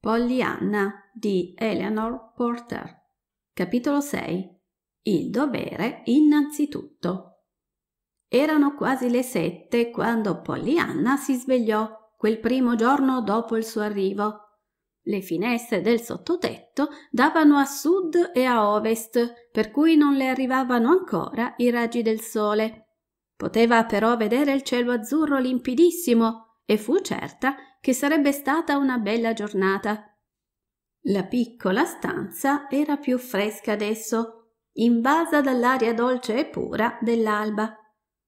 Pollyanna di Eleanor Porter. Capitolo 6. Il dovere innanzitutto. Erano quasi le sette quando Pollyanna si svegliò quel primo giorno dopo il suo arrivo. Le finestre del sottotetto davano a sud e a ovest, per cui non le arrivavano ancora i raggi del sole. Poteva però vedere il cielo azzurro limpidissimo e fu certa che sarebbe stata una bella giornata. La piccola stanza era più fresca adesso, invasa dall'aria dolce e pura dell'alba.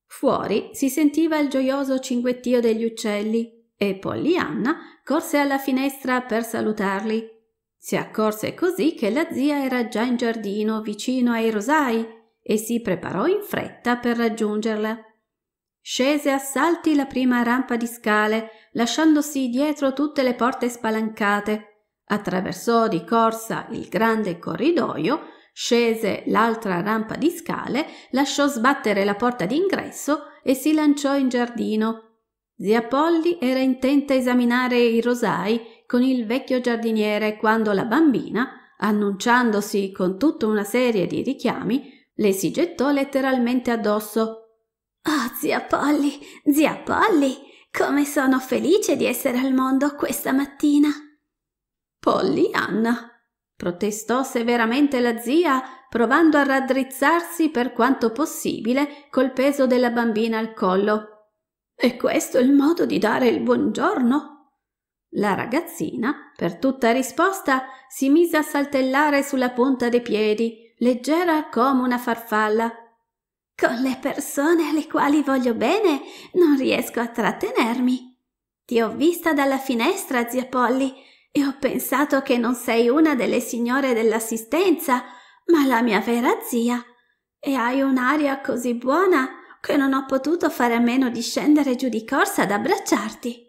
Fuori si sentiva il gioioso cinguettio degli uccelli e Pollianna corse alla finestra per salutarli. Si accorse così che la zia era già in giardino vicino ai rosai e si preparò in fretta per raggiungerla. Scese a salti la prima rampa di scale, lasciandosi dietro tutte le porte spalancate. Attraversò di corsa il grande corridoio, scese l'altra rampa di scale, lasciò sbattere la porta d'ingresso e si lanciò in giardino. Zia Polli era intenta a esaminare i rosai con il vecchio giardiniere quando la bambina, annunciandosi con tutta una serie di richiami, le si gettò letteralmente addosso Oh, zia Polly, zia Polly, come sono felice di essere al mondo questa mattina. Polly Anna, protestò severamente la zia, provando a raddrizzarsi per quanto possibile col peso della bambina al collo. E questo è il modo di dare il buongiorno? La ragazzina, per tutta risposta, si mise a saltellare sulla punta dei piedi, leggera come una farfalla, con le persone alle quali voglio bene non riesco a trattenermi. Ti ho vista dalla finestra, zia Polly, e ho pensato che non sei una delle signore dell'assistenza, ma la mia vera zia. E hai un'aria così buona che non ho potuto fare a meno di scendere giù di corsa ad abbracciarti.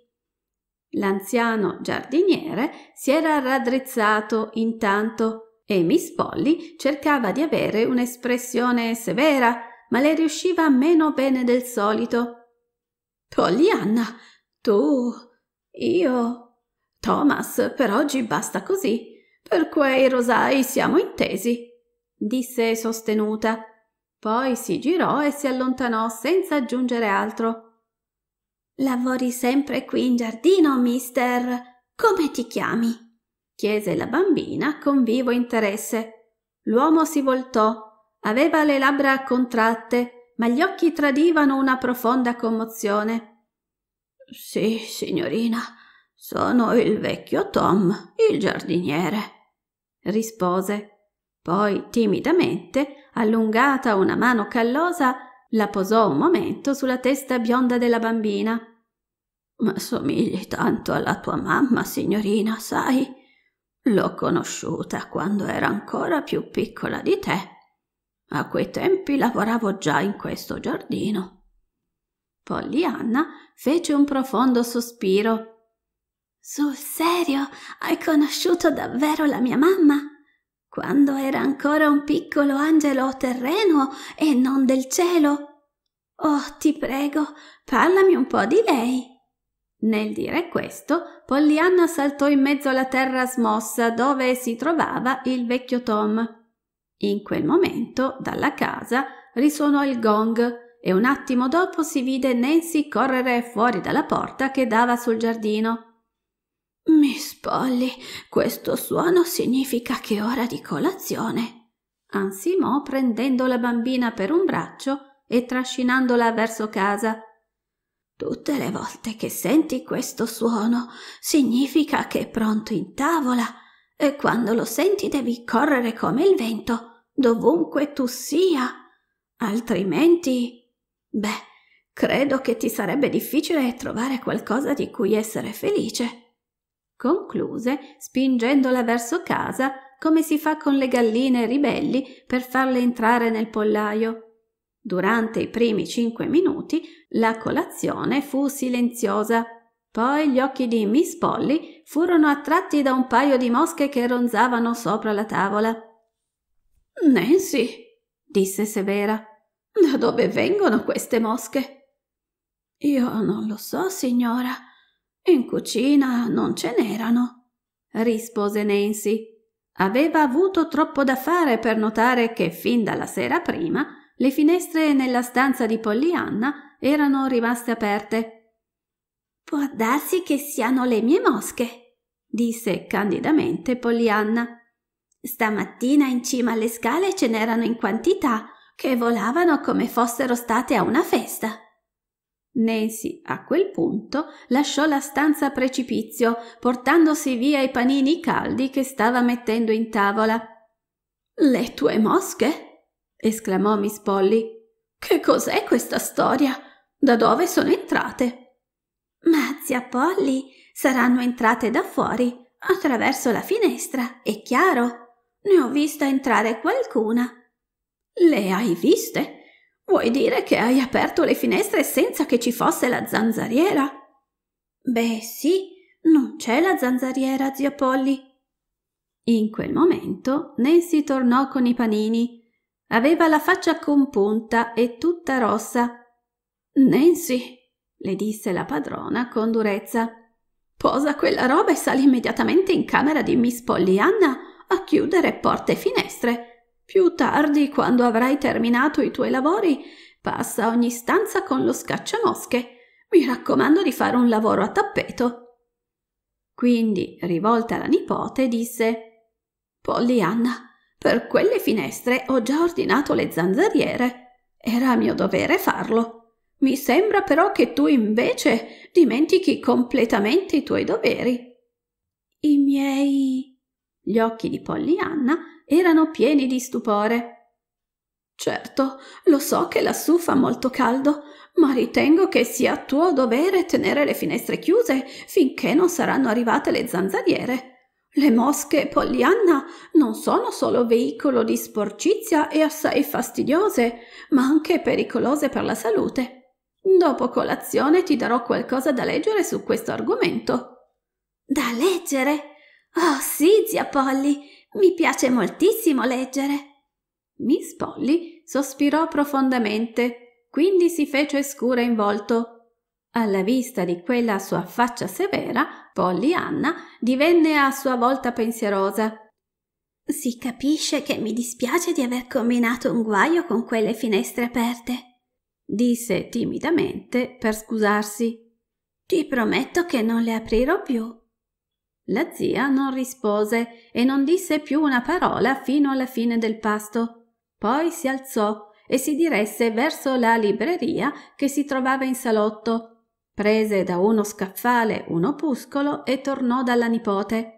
L'anziano giardiniere si era raddrizzato intanto e Miss Polly cercava di avere un'espressione severa ma le riusciva meno bene del solito. Pollyanna, tu, io. Thomas, per oggi basta così. Per quei rosai siamo intesi, disse sostenuta. Poi si girò e si allontanò senza aggiungere altro. Lavori sempre qui in giardino, mister? Come ti chiami? chiese la bambina con vivo interesse. L'uomo si voltò Aveva le labbra contratte, ma gli occhi tradivano una profonda commozione. Sì, signorina, sono il vecchio Tom, il giardiniere, rispose. Poi, timidamente, allungata una mano callosa, la posò un momento sulla testa bionda della bambina. Ma somigli tanto alla tua mamma, signorina, sai? L'ho conosciuta quando era ancora più piccola di te a quei tempi lavoravo già in questo giardino. Pollianna fece un profondo sospiro. Sul serio, hai conosciuto davvero la mia mamma? Quando era ancora un piccolo angelo terreno e non del cielo? Oh, ti prego, parlami un po' di lei. Nel dire questo, Pollianna saltò in mezzo alla terra smossa dove si trovava il vecchio Tom. In quel momento, dalla casa, risuonò il gong e un attimo dopo si vide Nancy correre fuori dalla porta che dava sul giardino. Miss Polly, questo suono significa che è ora di colazione. Ansimò prendendo la bambina per un braccio e trascinandola verso casa. Tutte le volte che senti questo suono significa che è pronto in tavola e quando lo senti devi correre come il vento dovunque tu sia, altrimenti... Beh, credo che ti sarebbe difficile trovare qualcosa di cui essere felice. Concluse, spingendola verso casa, come si fa con le galline ribelli per farle entrare nel pollaio. Durante i primi cinque minuti la colazione fu silenziosa. Poi gli occhi di Miss Polly furono attratti da un paio di mosche che ronzavano sopra la tavola. Nancy, disse Severa, da dove vengono queste mosche? Io non lo so, signora. In cucina non ce n'erano, rispose Nancy. Aveva avuto troppo da fare per notare che fin dalla sera prima le finestre nella stanza di Pollianna erano rimaste aperte. Può darsi che siano le mie mosche, disse candidamente Pollianna. Stamattina in cima alle scale ce n'erano in quantità che volavano come fossero state a una festa. Nancy a quel punto lasciò la stanza a precipizio, portandosi via i panini caldi che stava mettendo in tavola. Le tue mosche? esclamò Miss Polly. Che cos'è questa storia? Da dove sono entrate? Ma zia Polly, saranno entrate da fuori, attraverso la finestra, è chiaro. Ne ho vista entrare qualcuna. Le hai viste? Vuoi dire che hai aperto le finestre senza che ci fosse la zanzariera? Beh, sì, non c'è la zanzariera, zio Polli. In quel momento Nancy tornò con i panini. Aveva la faccia compunta e tutta rossa. Nancy, le disse la padrona con durezza, posa quella roba e sali immediatamente in camera di Miss Pollyanna a chiudere porte e finestre. Più tardi, quando avrai terminato i tuoi lavori, passa ogni stanza con lo scacciamosche. Mi raccomando di fare un lavoro a tappeto. Quindi, rivolta alla nipote, disse Pollianna, per quelle finestre ho già ordinato le zanzariere. Era mio dovere farlo. Mi sembra però che tu invece dimentichi completamente i tuoi doveri. I miei gli occhi di Pollyanna erano pieni di stupore. Certo, lo so che lassù fa molto caldo, ma ritengo che sia tuo dovere tenere le finestre chiuse finché non saranno arrivate le zanzariere. Le mosche, Pollyanna, non sono solo veicolo di sporcizia e assai fastidiose, ma anche pericolose per la salute. Dopo colazione ti darò qualcosa da leggere su questo argomento. Da leggere? Oh sì, zia Polly, mi piace moltissimo leggere. Miss Polly sospirò profondamente, quindi si fece scura in volto. Alla vista di quella sua faccia severa, Polly Anna divenne a sua volta pensierosa. Si capisce che mi dispiace di aver combinato un guaio con quelle finestre aperte, disse timidamente per scusarsi. Ti prometto che non le aprirò più. La zia non rispose e non disse più una parola fino alla fine del pasto. Poi si alzò e si diresse verso la libreria che si trovava in salotto. Prese da uno scaffale un opuscolo e tornò dalla nipote.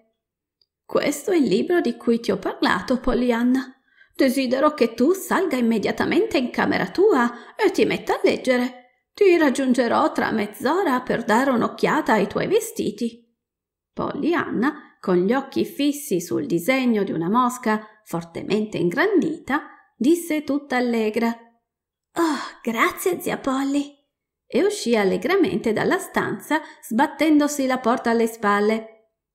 Questo è il libro di cui ti ho parlato, Pollyanna. Desidero che tu salga immediatamente in camera tua e ti metta a leggere. Ti raggiungerò tra mezz'ora per dare un'occhiata ai tuoi vestiti. Pollyanna, con gli occhi fissi sul disegno di una mosca fortemente ingrandita, disse tutta allegra: Oh, grazie, zia Polly! E uscì allegramente dalla stanza, sbattendosi la porta alle spalle.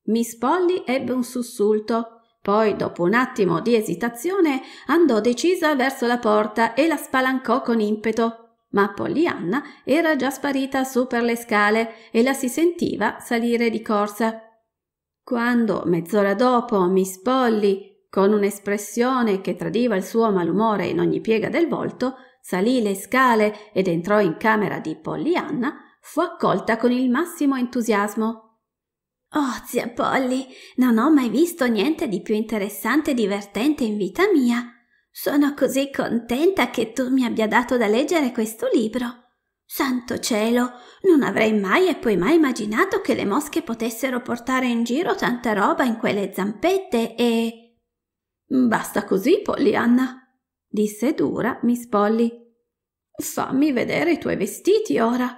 Miss Polly ebbe un sussulto. Poi, dopo un attimo di esitazione, andò decisa verso la porta e la spalancò con impeto. Ma Pollyanna era già sparita su per le scale e la si sentiva salire di corsa. Quando, mezz'ora dopo, Miss Polly, con un'espressione che tradiva il suo malumore in ogni piega del volto, salì le scale ed entrò in camera di Pollyanna, fu accolta con il massimo entusiasmo. Oh, zia Polly, non ho mai visto niente di più interessante e divertente in vita mia. Sono così contenta che tu mi abbia dato da leggere questo libro. Santo cielo, non avrei mai e poi mai immaginato che le mosche potessero portare in giro tanta roba in quelle zampette e. Basta così, Pollyanna, disse dura Miss Polly. Fammi vedere i tuoi vestiti ora.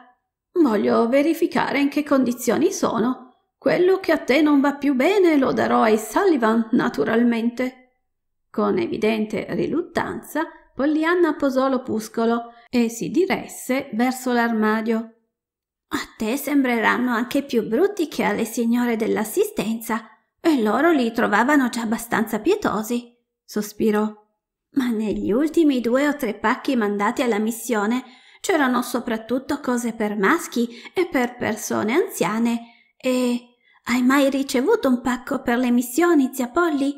Voglio verificare in che condizioni sono. Quello che a te non va più bene lo darò ai Sullivan, naturalmente. Con evidente riluttanza, Pollyanna posò l'opuscolo e si diresse verso l'armadio. A te sembreranno anche più brutti che alle signore dell'assistenza, e loro li trovavano già abbastanza pietosi, sospirò. Ma negli ultimi due o tre pacchi mandati alla missione c'erano soprattutto cose per maschi e per persone anziane e... Hai mai ricevuto un pacco per le missioni, zia Polly?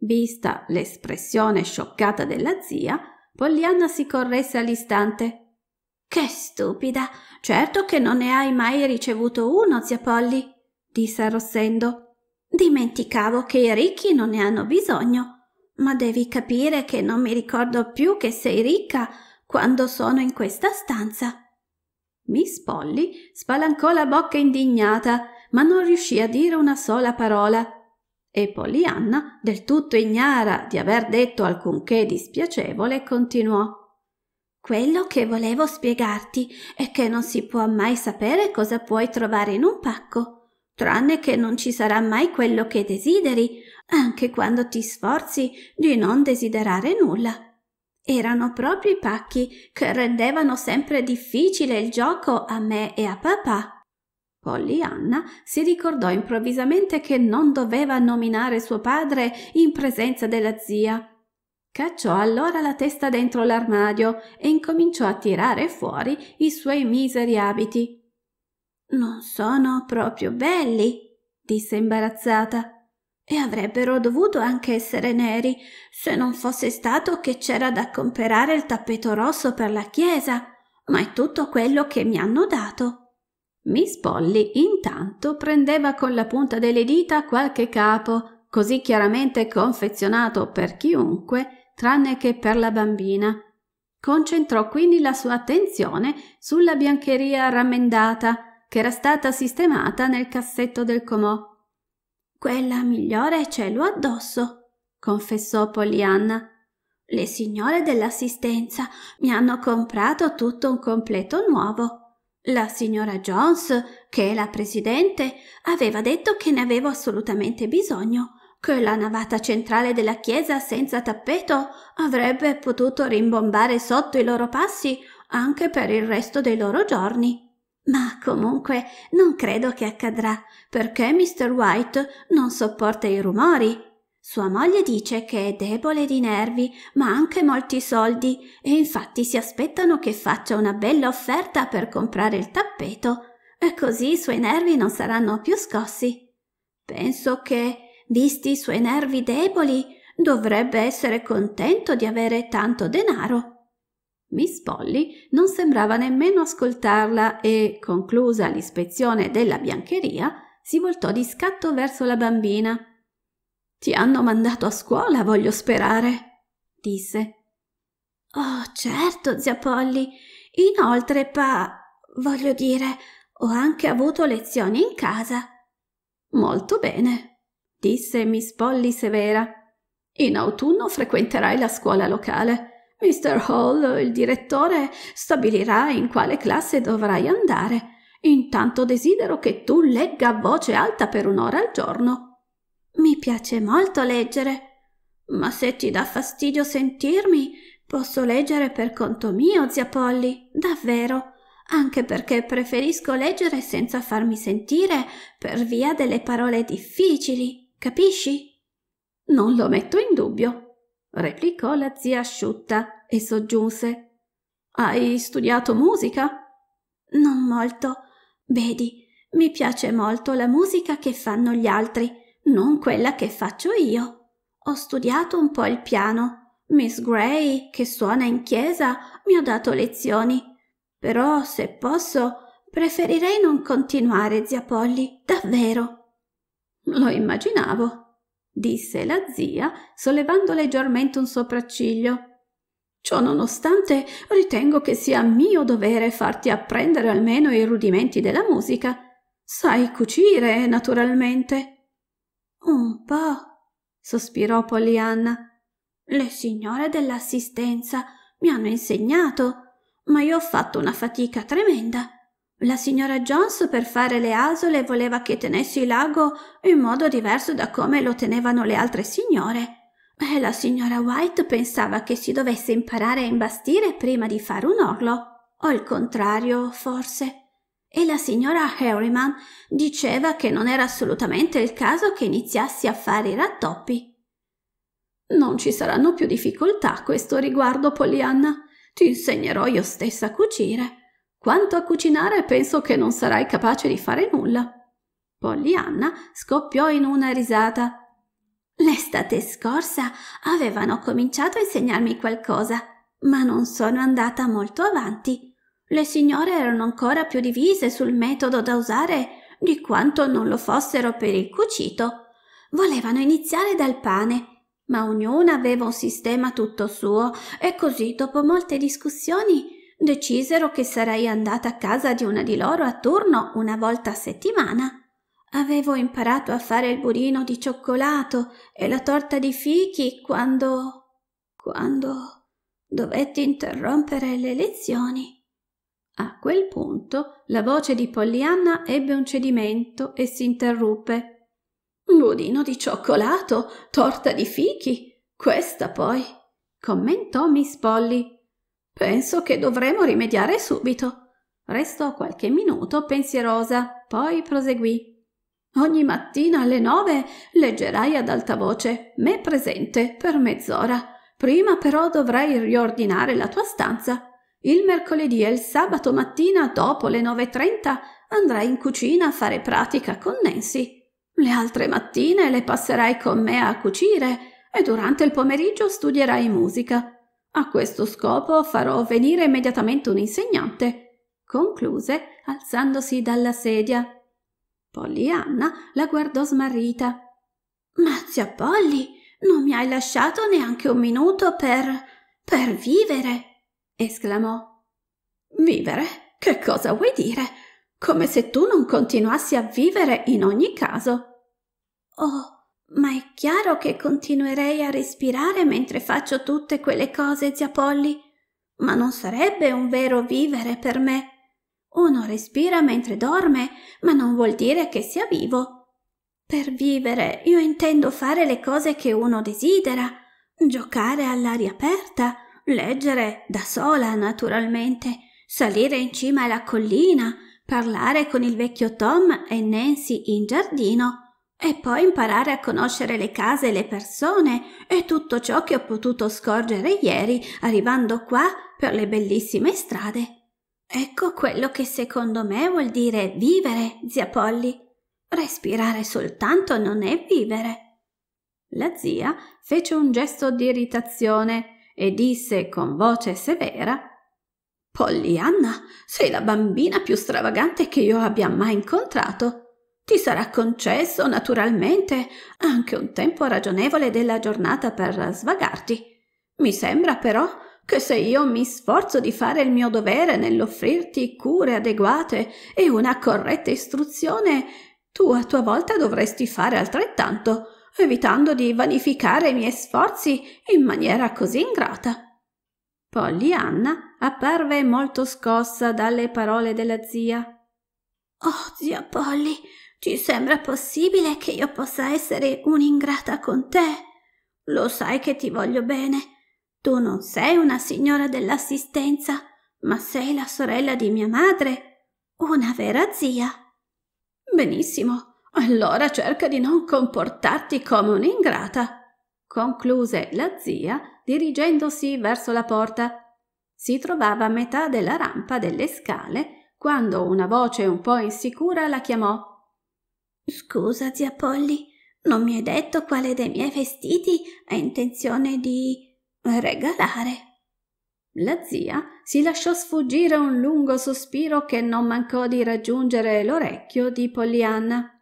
Vista l'espressione scioccata della zia, Pollyanna si corresse all'istante. Che stupida! Certo che non ne hai mai ricevuto uno, zia Polly, disse arrossendo. Dimenticavo che i ricchi non ne hanno bisogno. Ma devi capire che non mi ricordo più che sei ricca quando sono in questa stanza. Miss Polly spalancò la bocca indignata, ma non riuscì a dire una sola parola e Pollyanna, del tutto ignara di aver detto alcunché dispiacevole, continuò. Quello che volevo spiegarti è che non si può mai sapere cosa puoi trovare in un pacco, tranne che non ci sarà mai quello che desideri, anche quando ti sforzi di non desiderare nulla. Erano proprio i pacchi che rendevano sempre difficile il gioco a me e a papà. Pollyanna si ricordò improvvisamente che non doveva nominare suo padre in presenza della zia. Cacciò allora la testa dentro l'armadio e incominciò a tirare fuori i suoi miseri abiti. Non sono proprio belli, disse imbarazzata. E avrebbero dovuto anche essere neri, se non fosse stato che c'era da comprare il tappeto rosso per la chiesa. Ma è tutto quello che mi hanno dato. Miss Polly intanto prendeva con la punta delle dita qualche capo, così chiaramente confezionato per chiunque, tranne che per la bambina. Concentrò quindi la sua attenzione sulla biancheria rammendata che era stata sistemata nel cassetto del comò. Quella migliore ce l'ho addosso, confessò Pollyanna. Le signore dell'assistenza mi hanno comprato tutto un completo nuovo. La signora Jones, che è la presidente, aveva detto che ne avevo assolutamente bisogno, che la navata centrale della chiesa senza tappeto avrebbe potuto rimbombare sotto i loro passi anche per il resto dei loro giorni. Ma comunque non credo che accadrà, perché Mr. White non sopporta i rumori sua moglie dice che è debole di nervi, ma ha anche molti soldi e infatti si aspettano che faccia una bella offerta per comprare il tappeto e così i suoi nervi non saranno più scossi. Penso che, visti i suoi nervi deboli, dovrebbe essere contento di avere tanto denaro. Miss Polly non sembrava nemmeno ascoltarla e, conclusa l'ispezione della biancheria, si voltò di scatto verso la bambina ti hanno mandato a scuola, voglio sperare, disse. Oh, certo, zia Polly. Inoltre, pa. voglio dire, ho anche avuto lezioni in casa. Molto bene, disse Miss Polly severa. In autunno frequenterai la scuola locale. Mr. Hall, il direttore, stabilirà in quale classe dovrai andare. Intanto desidero che tu legga a voce alta per un'ora al giorno. Mi piace molto leggere, ma se ti dà fastidio sentirmi, posso leggere per conto mio, zia Polly, davvero, anche perché preferisco leggere senza farmi sentire per via delle parole difficili, capisci? Non lo metto in dubbio, replicò la zia asciutta e soggiunse. Hai studiato musica? Non molto. Vedi, mi piace molto la musica che fanno gli altri non quella che faccio io. Ho studiato un po' il piano. Miss Gray, che suona in chiesa, mi ha dato lezioni. Però, se posso, preferirei non continuare, zia Polly, davvero. Lo immaginavo, disse la zia, sollevando leggermente un sopracciglio. Ciò nonostante, ritengo che sia mio dovere farti apprendere almeno i rudimenti della musica. Sai cucire, naturalmente po', sospirò Pollyanna. Le signore dell'assistenza mi hanno insegnato, ma io ho fatto una fatica tremenda. La signora Jones per fare le asole voleva che tenessi il lago in modo diverso da come lo tenevano le altre signore. E la signora White pensava che si dovesse imparare a imbastire prima di fare un orlo. O il contrario, forse e la signora Harriman diceva che non era assolutamente il caso che iniziassi a fare i rattoppi. Non ci saranno più difficoltà a questo riguardo, Pollyanna. Ti insegnerò io stessa a cucire. Quanto a cucinare, penso che non sarai capace di fare nulla. Pollyanna scoppiò in una risata. L'estate scorsa avevano cominciato a insegnarmi qualcosa, ma non sono andata molto avanti. Le signore erano ancora più divise sul metodo da usare di quanto non lo fossero per il cucito. Volevano iniziare dal pane, ma ognuna aveva un sistema tutto suo e così, dopo molte discussioni, decisero che sarei andata a casa di una di loro a turno una volta a settimana. Avevo imparato a fare il burino di cioccolato e la torta di fichi quando... quando dovetti interrompere le lezioni. A quel punto la voce di Pollyanna ebbe un cedimento e si interruppe. Budino di cioccolato, torta di fichi, questa poi, commentò Miss Polly. Penso che dovremo rimediare subito. Restò qualche minuto pensierosa, poi proseguì. Ogni mattina alle nove leggerai ad alta voce me presente per mezz'ora. Prima però dovrai riordinare la tua stanza il mercoledì e il sabato mattina dopo le 9.30 andrai in cucina a fare pratica con Nancy. Le altre mattine le passerai con me a cucire e durante il pomeriggio studierai musica. A questo scopo farò venire immediatamente un insegnante, concluse alzandosi dalla sedia. Pollyanna la guardò smarrita. Ma zia Polly, non mi hai lasciato neanche un minuto per. per vivere esclamò. Vivere? Che cosa vuoi dire? Come se tu non continuassi a vivere in ogni caso. Oh, ma è chiaro che continuerei a respirare mentre faccio tutte quelle cose, zia Polly. Ma non sarebbe un vero vivere per me. Uno respira mentre dorme, ma non vuol dire che sia vivo. Per vivere io intendo fare le cose che uno desidera, giocare all'aria aperta, leggere da sola, naturalmente, salire in cima alla collina, parlare con il vecchio Tom e Nancy in giardino e poi imparare a conoscere le case e le persone e tutto ciò che ho potuto scorgere ieri arrivando qua per le bellissime strade. Ecco quello che secondo me vuol dire vivere, zia Polly. Respirare soltanto non è vivere. La zia fece un gesto di irritazione e disse con voce severa Pollianna, sei la bambina più stravagante che io abbia mai incontrato. Ti sarà concesso, naturalmente, anche un tempo ragionevole della giornata per svagarti. Mi sembra però che se io mi sforzo di fare il mio dovere nell'offrirti cure adeguate e una corretta istruzione, tu a tua volta dovresti fare altrettanto evitando di vanificare i miei sforzi in maniera così ingrata. Pollyanna apparve molto scossa dalle parole della zia. Oh, zia Polly, ti sembra possibile che io possa essere un'ingrata con te? Lo sai che ti voglio bene. Tu non sei una signora dell'assistenza, ma sei la sorella di mia madre, una vera zia. Benissimo, allora cerca di non comportarti come un'ingrata, concluse la zia dirigendosi verso la porta. Si trovava a metà della rampa delle scale quando una voce un po' insicura la chiamò. Scusa, zia Polly, non mi hai detto quale dei miei vestiti hai intenzione di regalare. La zia si lasciò sfuggire un lungo sospiro che non mancò di raggiungere l'orecchio di Pollyanna.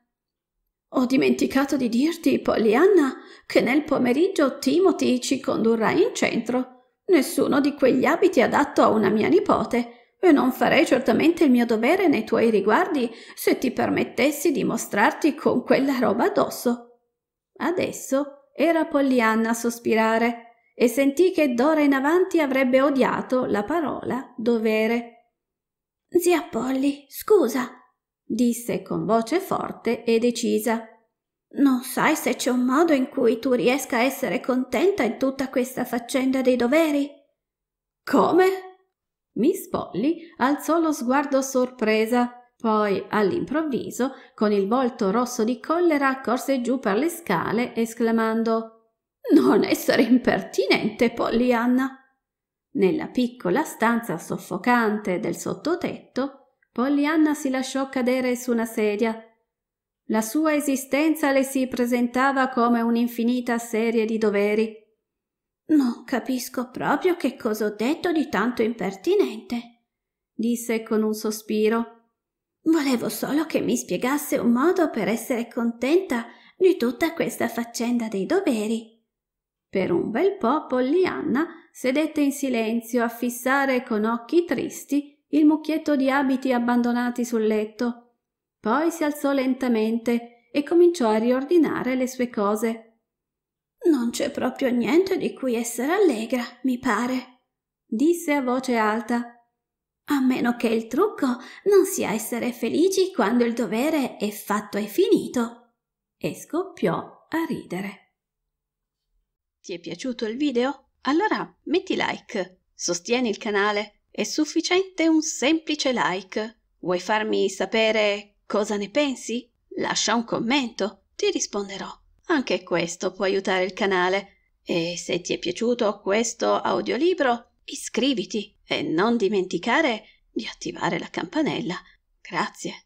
Ho dimenticato di dirti, Pollyanna, che nel pomeriggio Timothy ci condurrà in centro. Nessuno di quegli abiti è adatto a una mia nipote e non farei certamente il mio dovere nei tuoi riguardi se ti permettessi di mostrarti con quella roba addosso. Adesso era Pollyanna a sospirare e sentì che d'ora in avanti avrebbe odiato la parola dovere. Zia Polly, scusa, disse con voce forte e decisa. Non sai se c'è un modo in cui tu riesca a essere contenta in tutta questa faccenda dei doveri? Come? Miss Polly alzò lo sguardo sorpresa, poi all'improvviso, con il volto rosso di collera, corse giù per le scale esclamando Non essere impertinente, Pollyanna! Nella piccola stanza soffocante del sottotetto Pollyanna si lasciò cadere su una sedia. La sua esistenza le si presentava come un'infinita serie di doveri. Non capisco proprio che cosa ho detto di tanto impertinente, disse con un sospiro. Volevo solo che mi spiegasse un modo per essere contenta di tutta questa faccenda dei doveri. Per un bel po' Pollyanna sedette in silenzio a fissare con occhi tristi il mucchietto di abiti abbandonati sul letto. Poi si alzò lentamente e cominciò a riordinare le sue cose. Non c'è proprio niente di cui essere allegra, mi pare, disse a voce alta. A meno che il trucco non sia essere felici quando il dovere è fatto e finito. E scoppiò a ridere. Ti è piaciuto il video? Allora metti like, sostieni il canale è sufficiente un semplice like. Vuoi farmi sapere cosa ne pensi? Lascia un commento, ti risponderò. Anche questo può aiutare il canale. E se ti è piaciuto questo audiolibro, iscriviti e non dimenticare di attivare la campanella. Grazie.